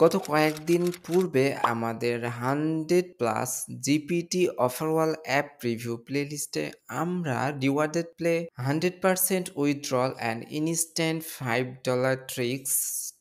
গত কয়েকদিন পূর্বে আমাদের hundred plus GPT offerwall app review প্লেলিস্টে আমরা rewarded play hundred percent withdrawal and instant five dollar tricks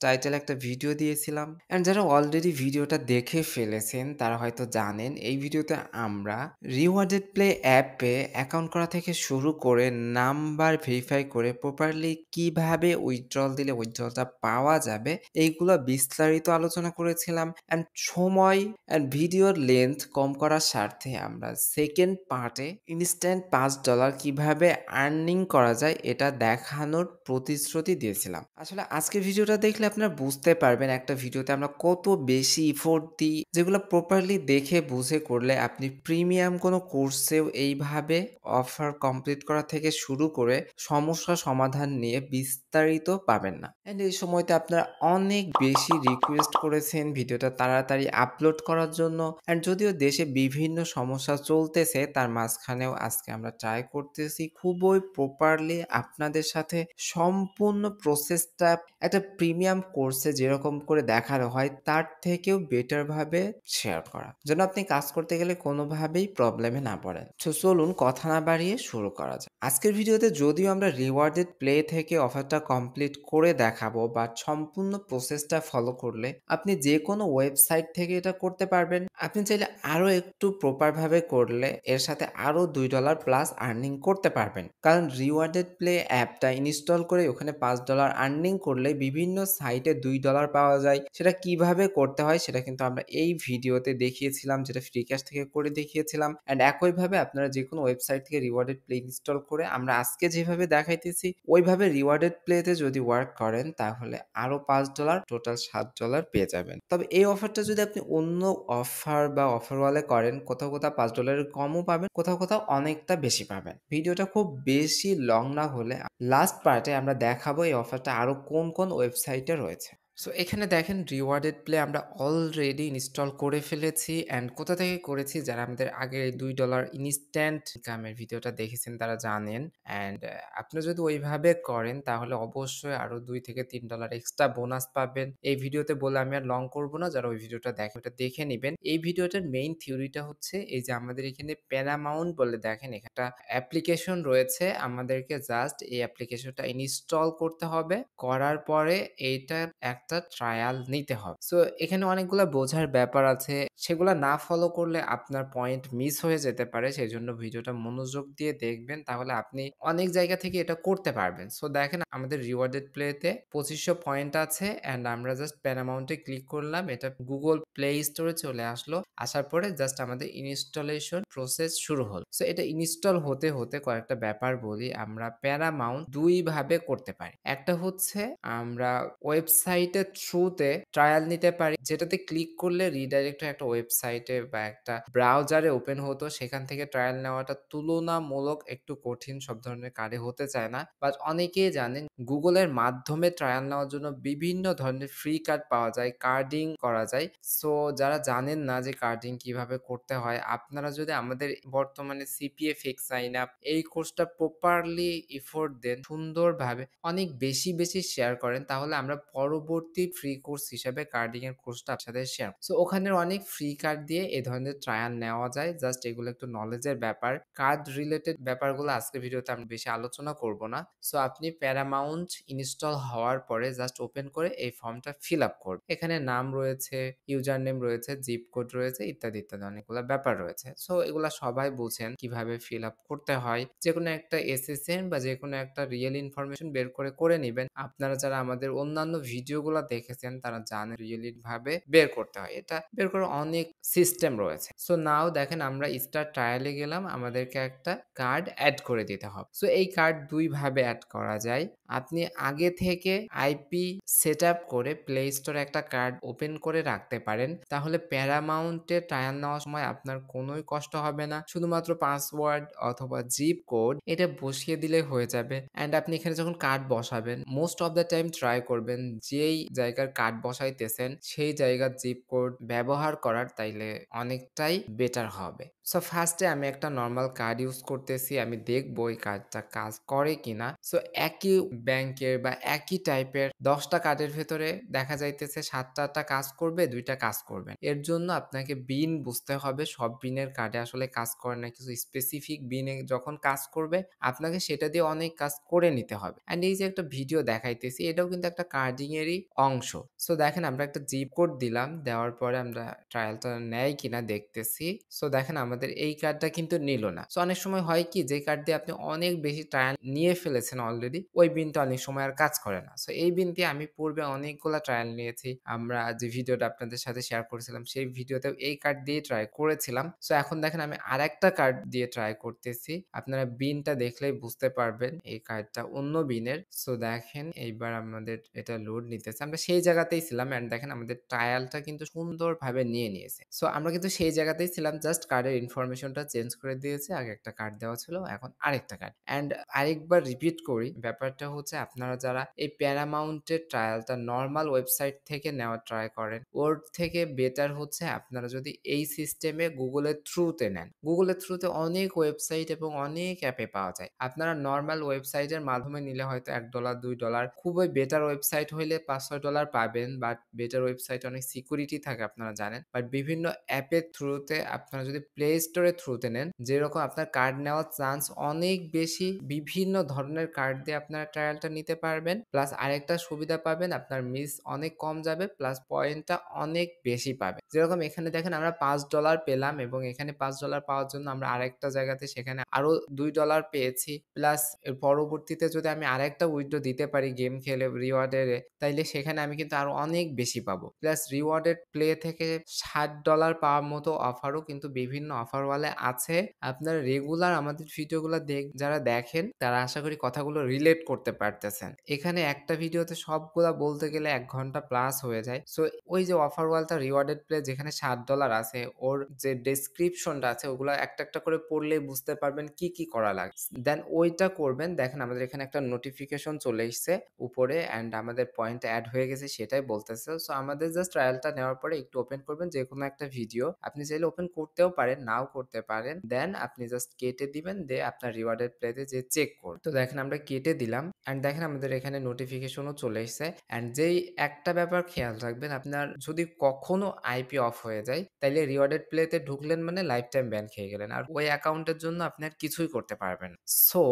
title একটা ভিডিও দিয়েছিলাম অ্যান্ড যারা অলরেডি ভিডিওটা দেখে ফেলেছেন তারা হয়তো জানেন এই ভিডিওতে আমরা রিওয়ার্ডেড প্লে অ্যাপে অ্যাকাউন্ট করা থেকে শুরু করে নাম্বার ভেরিফাই করে প্রপারলি কিভাবে উইথড্রল দিলে উইথড্রলটা পাওয়া যাবে এইগুলো বিস্তারিত আলোচনা করেছিলাম অ্যান্ড সময় অ্যান্ড ভিডিওর লেন্থ কম করার স্বার্থে আমরা সেকেন্ড পার্টে ইনস্ট্যান্ট পাঁচ ডলার কিভাবে আর্নিং করা যায় এটা দেখানোর প্রতিশ্রুতি দিয়েছিলাম আসলে আজকের ভিডিওটা দেখলে আপনারা বুঝতে পারবেন একটা ভিডিওতে আমরা কত বেশি ইফোর্ট দিই যেগুলো প্রপারলি দেখে বুঝে করলে আপনি প্রিমিয়াম কোনো কোর্সেও এইভাবে অফার কমপ্লিট করা থেকে শুরু করে সমস্যা সমাধান নিয়ে বিস্তারিত পাবেন না অ্যান্ড এই সময়তে আপনারা অনেক বেশি রিকোয়েস্ট করেছেন ভিডিওটা তাড়াতাড়ি আপলোড করার জন্য অ্যান্ড যদিও দেশে বিভিন্ন সমস্যা চলতেছে তার মাঝখানেও আজকে আমরা ট্রাই করতেছি খুবই প্রপারলি আপনাদের সাথে সম্পূর্ণ প্রসেসটা একটা প্রিমিয়াম কোর্সে যেরকম করে দেখানো হয় তার থেকেও বেটারভাবে শেয়ার করা যেন আপনি কাজ করতে গেলে কোনোভাবেই প্রবলেমে না পড়েন তো চলুন কথা না বাড়িয়ে শুরু করা যায় আজকের ভিডিওতে যদিও আমরা রিওয়ার্ডেড প্লে থেকে অফারটা কমপ্লিট করে দেখা দেখাবো বা সম্পূর্ণ প্রসেসটা ফলো করলে আপনি যে কোনো ওয়েবসাইট থেকে এটা করতে পারবেন আপনি চাইলে আরও একটু প্রপারভাবে করলে এর সাথে আরও দুই ডলার প্লাস আর্নিং করতে পারবেন কারণ রিওয়ার্ডেড প্লে অ্যাপটা ইনস্টল করে ওখানে পাঁচ ডলার আর্নিং করলে বিভিন্ন সাইটে দুই ডলার পাওয়া যায় সেটা কিভাবে করতে হয় সেটা কিন্তু আমরা এই ভিডিওতে দেখিয়েছিলাম যেটা ফ্রি ক্যাশ থেকে করে দেখিয়েছিলাম অ্যান্ড একইভাবে আপনারা যে কোনো ওয়েবসাইট থেকে রিওয়ার্ডেড প্লে ইনস্টল করে আমরা আজকে যেভাবে দেখাইতেছি ওইভাবে রিওয়ার্ডেড প্লেতে যদি ওয়ার্ক করে করেন তাহলে আরো পাঁচ ডলার টোটাল সাত ডলার পেয়ে যাবেন তবে এই অফারটা যদি আপনি অন্য অফার বা অফার ওয়ালে করেন কোথাও কোথাও পাঁচ ডলারের কমও পাবেন কোথাও কোথাও অনেকটা বেশি পাবেন ভিডিওটা খুব বেশি লং না হলে লাস্ট পার্টে আমরা দেখাবো এই অফারটা আরো কোন কোন ওয়েবসাইটে রয়েছে সো এখানে দেখেন রিওয়ার্ডেড প্লে আমরা অলরেডি ইনস্টল করে ফেলেছি অ্যান্ড কোথা থেকে করেছি যারা আমাদের আগে দুই ডলার ইনস্ট্যান্ট ইনকামের ভিডিওটা দেখেছেন তারা জানেন অ্যান্ড আপনি যদি ওইভাবে করেন তাহলে অবশ্যই আরও দুই থেকে তিন ডলার এক্সট্রা বোনাস পাবেন এই ভিডিওতে বলে আমি আর লং করবো না যারা ওই ভিডিওটা দেখে ওটা দেখে নেবেন এই ভিডিওটার মেইন থিওরিটা হচ্ছে এই যে আমাদের এখানে প্যারামাউন্ট বলে দেখেন এখানে একটা অ্যাপ্লিকেশন রয়েছে আমাদেরকে জাস্ট এই অ্যাপ্লিকেশনটা ইনস্টল করতে হবে করার পরে এইটা এক একটা ট্রায়াল নিতে হবে সো এখানে অনেকগুলো বোঝার ব্যাপার আছে সেগুলা না ফলো করলে আপনার পয়েন্ট মিস হয়ে যেতে পারে সেই জন্য ভিডিওটা মনোযোগ দিয়ে দেখবেন তাহলে আপনি অনেক জায়গা থেকে এটা করতে পারবেন সো দেখেন আমাদের রিওয়ার্ডেড প্লেতে পঁচিশশো পয়েন্ট আছে অ্যান্ড আমরা জাস্ট প্যানামাউন্টে ক্লিক করলাম এটা গুগল প্লে স্টোরে চলে আসলো আসার পরে জাস্ট আমাদের ইনস্টলেশন প্রসেস শুরু হলো সো এটা ইনস্টল হতে হতে কয়েকটা ব্যাপার বলি আমরা প্যারামাউন্ট দুইভাবে করতে পারি একটা হচ্ছে আমরা ওয়েবসাইটে এর থ্রুতে ট্রায়াল নিতে পারি যেটাতে ক্লিক করলে রিডাইরেক্ট একটা ওয়েবসাইটে বা একটা ব্রাউজারে ওপেন হতো সেখান থেকে ট্রায়াল নেওয়াটা তুলনামূলক একটু কঠিন সব ধরনের কারে হতে চায় না বাট অনেকেই জানেন গুগলের মাধ্যমে ট্রায়াল নেওয়ার জন্য বিভিন্ন ধরনের ফ্রি কার্ড পাওয়া যায় কার্ডিং করা যায় সো যারা জানেন না যে কার্ডিং কিভাবে করতে হয় আপনারা যদি আমাদের বর্তমানে সিপিএফ এক্স সাইন আপ এই কোর্সটা প্রপারলি এফোর্ট দেন সুন্দরভাবে অনেক বেশি বেশি শেয়ার করেন তাহলে আমরা পরবর্তী ফ্রি কোর্স হিসাবে কার্ডিং এর কোর্সটা আপনাদের শেয়ার সো ওখানের অনেক ফ্রি কার্ড দিয়ে এ ধরনের ট্রায়াল নেওয়া যায় জাস্ট এগুলো একটু নলেজের ব্যাপার কার্ড রিলেটেড ব্যাপারগুলো আজকে ভিডিওতে আমি বেশি আলোচনা করব না সো আপনি প্যারামাউন্ট অ্যাকাউন্ট ইনস্টল হওয়ার পরে জাস্ট ওপেন করে এই ফর্মটা ফিল আপ করবে এখানে নাম রয়েছে ইউজার নেম রয়েছে জিপ কোড রয়েছে ইত্যাদি ইত্যাদি অনেকগুলো ব্যাপার রয়েছে সো এগুলা সবাই বুঝেন কিভাবে ফিল আপ করতে হয় যে কোনো একটা এসএসএন বা যে কোনো একটা রিয়েল ইনফরমেশন বের করে করে নেবেন আপনারা যারা আমাদের অন্যান্য ভিডিওগুলো দেখেছেন তারা জানেন রিয়েলি ভাবে বের করতে হয় এটা বের করে অনেক সিস্টেম রয়েছে সো নাও দেখেন আমরা স্টার ট্রায়ালে গেলাম আমাদেরকে একটা কার্ড অ্যাড করে দিতে হবে সো এই কার্ড দুই ভাবে অ্যাড করা যায় আপনি আগে থেকে আইপি সেট করে প্লে স্টোর একটা কার্ড ওপেন করে রাখতে পারেন তাহলে প্যারামাউন্টে টায়ার নেওয়ার সময় আপনার কোনোই কষ্ট হবে না শুধুমাত্র পাসওয়ার্ড অথবা জিপ কোড এটা বসিয়ে দিলে হয়ে যাবে অ্যান্ড আপনি এখানে যখন কার্ড বসাবেন most of the time try করবেন যেই জায়গার কার্ড বসাইতেছেন সেই জায়গার জিপ কোড ব্যবহার করার তাইলে অনেকটাই বেটার হবে সো ফার্স্টে আমি একটা নর্মাল কার্ড ইউজ করতেছি আমি দেখবো ওই কার্ডটা কাজ করে কিনা সো একই ব্যাংকের বা একই টাইপের দশটা কার্ডের ভেতরে দেখা যাইতেছে সাতটাটা কাজ করবে দুইটা কাজ করবে এর জন্য আপনাকে বিন বুঝতে হবে সব বিনের কার্ডে আসলে কাজ করে না কিছু স্পেসিফিক বিনে যখন কাজ করবে আপনাকে সেটা দিয়ে অনেক কাজ করে নিতে হবে অ্যান্ড এই যে একটা ভিডিও দেখাইতেছি এটাও কিন্তু একটা কার্ডিং এরই অংশ সো দেখেন আমরা একটা জিপ কোড দিলাম দেওয়ার পরে আমরা ট্রায়ালটা নেয় কিনা দেখতেছি সো দেখেন আমাদের আপনাদের এই কার্ডটা কিন্তু নিল না তো অনেক সময় হয় কি যে কার্ড দিয়ে আপনি অনেক বেশি ট্রায়াল নিয়ে ফেলেছেন অলরেডি ওই বিনটা অনেক সময় আর কাজ করে না সো এই বিনতে আমি পূর্বে অনেকগুলো ট্রায়াল নিয়েছি আমরা যে ভিডিওটা আপনাদের সাথে শেয়ার করেছিলাম সেই ভিডিওতেও এই কার্ড দিয়ে ট্রাই করেছিলাম সো এখন দেখেন আমি আর একটা কার্ড দিয়ে ট্রাই করতেছি আপনারা বিনটা দেখলেই বুঝতে পারবেন এই কার্ডটা অন্য বিনের সো দেখেন এইবার আমাদের এটা লোড নিতেছে আমরা সেই জায়গাতেই ছিলাম অ্যান্ড দেখেন আমাদের ট্রায়ালটা কিন্তু সুন্দরভাবে নিয়ে নিয়েছে সো আমরা কিন্তু সেই জায়গাতেই ছিলাম জাস্ট কার্ডের ইনফরমেশনটা চেঞ্জ করে দিয়েছে আগে একটা কার্ড দেওয়া ছিল এখন আরেকটা কার্ড অ্যান্ড আরেকবার রিপিট করি ব্যাপারটা হচ্ছে আপনারা যারা এই প্যারামাউন্টের ট্রায়ালটা নর্মাল ওয়েবসাইট থেকে নেওয়া ট্রাই করেন ওর থেকে বেটার হচ্ছে আপনারা যদি এই সিস্টেমে গুগলের থ্রুতে নেন গুগলের থ্রুতে অনেক ওয়েবসাইট এবং অনেক অ্যাপে পাওয়া যায় আপনারা নর্মাল ওয়েবসাইটের মাধ্যমে নিলে হয়তো এক ডলার দুই ডলার খুবই বেটার ওয়েবসাইট হইলে পাঁচ ছয় ডলার পাবেন বাট বেটার ওয়েবসাইট অনেক সিকিউরিটি থাকে আপনারা জানেন বাট বিভিন্ন অ্যাপের থ্রুতে আপনারা যদি প্লে স্টোরের থ্রুতে নেন যেরকম আপনার কার্ড নেওয়ার চান্স অনেক বেশি বিভিন্ন ধরনের কার্ড দিয়ে আপনার ট্রায়ালটা নিতে পারবেন প্লাস আরেকটা সুবিধা পাবেন আপনার মিস অনেক কম যাবে প্লাস পয়েন্টটা অনেক বেশি পাবেন যেরকম এখানে দেখেন আমরা পাঁচ ডলার পেলাম এবং এখানে পাঁচ ডলার পাওয়ার জন্য আমরা আরেকটা জায়গাতে সেখানে আরো দুই ডলার পেয়েছি প্লাস এর পরবর্তীতে যদি আমি আরেকটা উইথড্র দিতে পারি গেম খেলে রিওয়ার্ডের তাইলে সেখানে আমি কিন্তু আরো অনেক বেশি পাবো প্লাস রিওয়ার্ডের প্লে থেকে ষাট ডলার পাওয়ার মতো অফারও কিন্তু বিভিন্ন অফার ওয়ালে আছে আপনারা রেগুলার আমাদের ভিডিওগুলো দেখ যারা দেখেন তারা আশা করি কথাগুলো রিলেট করতে পারতেছেন এখানে একটা ভিডিওতে সবগুলা বলতে গেলে এক ঘন্টা প্লাস হয়ে যায় সো ওই যে অফার ওয়ালটা রিওয়ার্ডেড প্লে যেখানে সাত ডলার আছে ওর যে ডেসক্রিপশনটা আছে ওগুলো একটা একটা করে পড়লে বুঝতে পারবেন কি কি করা লাগে দেন ওইটা করবেন দেখেন আমাদের এখানে একটা নোটিফিকেশন চলে এসছে উপরে অ্যান্ড আমাদের পয়েন্ট অ্যাড হয়ে গেছে সেটাই বলতেছে সো আমাদের জাস্ট ট্রায়ালটা নেওয়ার পরে একটু ওপেন করবেন যে কোনো একটা ভিডিও আপনি চাইলে ওপেন করতেও পারেন নাও করতে পারেন দেন আপনি জাস্ট কেটে দিবেন দিয়ে আপনার রিওয়ার্ডের প্লেতে যে চেক করুন তো দেখেন আমরা কেটে দিলাম অ্যান্ড দেখেন আমাদের এখানে নোটিফিকেশনও চলে এসেছে অ্যান্ড যেই একটা ব্যাপার খেয়াল রাখবেন আপনার যদি কখনো আইপি অফ হয়ে যায় তাইলে রিওয়ার্ডেড প্লেতে ঢুকলেন মানে লাইফ টাইম ব্যান খেয়ে গেলেন আর ওই অ্যাকাউন্টের জন্য আপনি আর কিছুই করতে পারবেন সো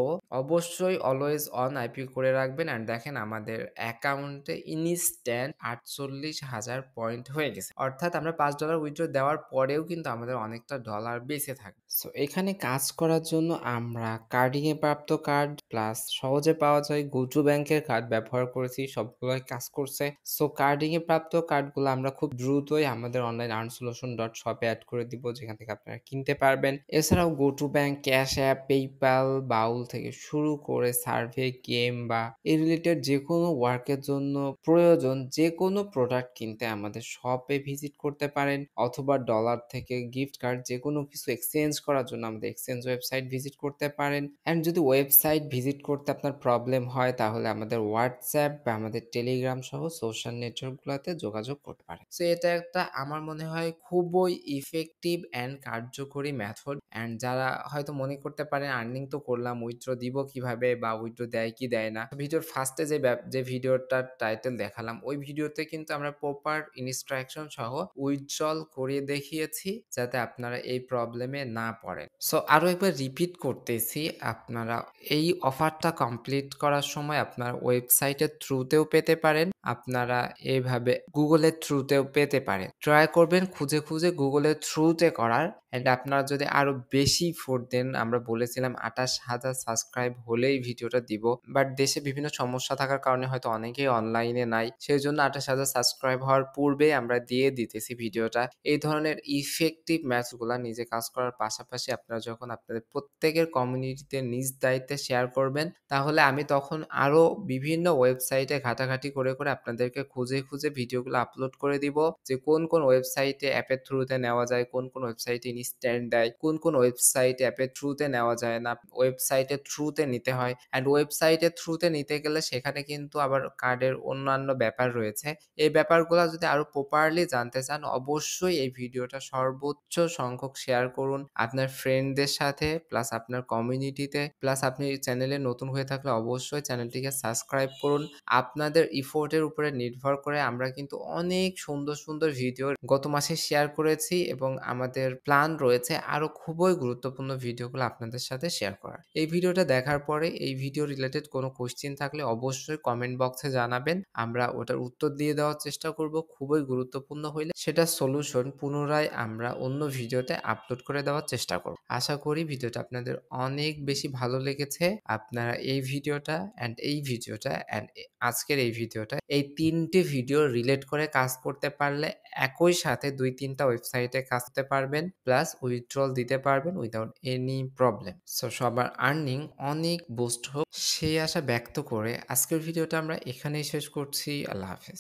অবশ্যই অলওয়েজ অন আইপি করে রাখবেন অ্যান্ড দেখেন আমাদের অ্যাকাউন্টে ইনস্ট্যান্ট আটচল্লিশ হাজার পয়েন্ট হয়ে গেছে অর্থাৎ আমরা পাঁচ ডলার উইথড্র দেওয়ার পরেও কিন্তু আমাদের অনেকটা ডলার ডলার বেঁচে থাকে সো এখানে কাজ করার জন্য আমরা কার্ডিংয়ে প্রাপ্ত কার্ড প্লাস সহজে পাওয়া যায় গুজু ব্যাংকের কার্ড ব্যবহার করেছি সবগুলোই কাজ করছে সো কার্ডিংয়ে প্রাপ্ত কার্ডগুলো আমরা খুব দ্রুতই আমাদের অনলাইন আর্ন সলিউশন ডট শপে অ্যাড করে দিব যেখান থেকে আপনারা কিনতে পারবেন এছাড়াও go to bank cash app PayPal বাউল থেকে শুরু করে সার্ভে গেম বা এই রিলেটেড যে কোনো ওয়ার্কের জন্য প্রয়োজন যে কোনো প্রোডাক্ট কিনতে আমাদের শপে ভিজিট করতে পারেন অথবা ডলার থেকে গিফট কার্ড যে কোনো কোনো কিছু এক্সচেঞ্জ করার জন্য আমাদের এক্সচেঞ্জ ওয়েবসাইট ভিজিট করতে পারেন অ্যান্ড যদি ওয়েবসাইট ভিজিট করতে আপনার প্রবলেম হয় তাহলে আমাদের হোয়াটসঅ্যাপ বা আমাদের টেলিগ্রাম সহ সোশ্যাল নেটওয়ার্কগুলোতে যোগাযোগ করতে পারেন সো এটা একটা আমার মনে হয় খুবই ইফেক্টিভ অ্যান্ড কার্যকরী মেথড অ্যান্ড যারা হয়তো মনে করতে পারে আর্নিং তো করলাম উইথড্র দিব কিভাবে বা উইথড্র দেয় কি দেয় না ভিডিওর ফার্স্টে যে যে ভিডিওটার টাইটেল দেখালাম ওই ভিডিওতে কিন্তু আমরা প্রপার ইনস্ট্রাকশন সহ উইথড্রল করিয়ে দেখিয়েছি যাতে আপনারা এই প্রবলেমে না পড়েন সো আরও একবার রিপিট করতেছি আপনারা এই অফারটা কমপ্লিট করার সময় আপনার ওয়েবসাইটের থ্রুতেও পেতে পারেন আপনারা এইভাবে গুগলের থ্রুতেও পেতে পারেন ট্রাই করবেন খুঁজে খুঁজে গুগলের থ্রুতে করার অ্যান্ড আপনারা যদি আরও বেশি ফোর দেন আমরা বলেছিলাম আঠাশ হাজার সাবস্ক্রাইব হলেই ভিডিওটা দিব বাট দেশে বিভিন্ন সমস্যা থাকার কারণে হয়তো অনেকেই অনলাইনে নাই সেই জন্য আঠাশ হাজার সাবস্ক্রাইব হওয়ার পূর্বে আমরা দিয়ে দিতেছি ভিডিওটা এই ধরনের ইফেক্টিভ ম্যাচগুলো নিজে কাজ করার পাশাপাশি আপনারা যখন আপনাদের প্রত্যেকের কমিউনিটিতে নিজ দায়িত্বে শেয়ার করবেন তাহলে আমি তখন আরও বিভিন্ন ওয়েবসাইটে ঘাটাঘাটি করে করে আপনাদেরকে খুঁজে খুঁজে ভিডিওগুলো আপলোড করে দিব যে কোন কোন ওয়েবসাইটে অ্যাপের থ্রুতে নেওয়া যায় কোন কোন ওয়েবসাইটে ইনস্ট্যান্ট দেয় কোন কোন ওয়েবসাইট অ্যাপের থ্রুতে নেওয়া যায় না ওয়েবসাইটের থ্রুতে নিতে হয় অ্যান্ড ওয়েবসাইটের থ্রুতে নিতে গেলে সেখানে কিন্তু আবার কার্ডের অন্যান্য ব্যাপার রয়েছে এই ব্যাপারগুলো যদি আরো প্রপারলি জানতে চান অবশ্যই এই ভিডিওটা সর্বোচ্চ সংখ্যক শেয়ার করুন আপনার ফ্রেন্ডদের সাথে প্লাস আপনার কমিউনিটিতে প্লাস আপনি চ্যানেলে নতুন হয়ে থাকলে অবশ্যই চ্যানেলটিকে সাবস্ক্রাইব করুন আপনাদের ইফোর্টের কমেন্টের উপরে নির্ভর করে আমরা কিন্তু অনেক সুন্দর সুন্দর ভিডিও গত মাসে শেয়ার করেছি এবং আমাদের প্ল্যান রয়েছে আরও খুবই গুরুত্বপূর্ণ ভিডিওগুলো আপনাদের সাথে শেয়ার করার এই ভিডিওটা দেখার পরে এই ভিডিও রিলেটেড কোনো কোশ্চিন থাকলে অবশ্যই কমেন্ট বক্সে জানাবেন আমরা ওটার উত্তর দিয়ে দেওয়ার চেষ্টা করব খুবই গুরুত্বপূর্ণ হইলে সেটা সলিউশন পুনরায় আমরা অন্য ভিডিওতে আপলোড করে দেওয়ার চেষ্টা করব আশা করি ভিডিওটা আপনাদের অনেক বেশি ভালো লেগেছে আপনারা এই ভিডিওটা অ্যান্ড এই ভিডিওটা অ্যান্ড আজকের এই ভিডিওটা এই তিনটি ভিডিও রিলেট করে কাজ করতে পারলে একই সাথে দুই তিনটা ওয়েবসাইটে কাজ করতে পারবেন প্লাস উইথড্রল দিতে পারবেন উইদাউট এনি প্রবলেম সো সবার আর্নিং অনেক বুস্ট হোক সেই আশা ব্যক্ত করে আজকের ভিডিওটা আমরা এখানেই শেষ করছি আল্লাহ হাফেজ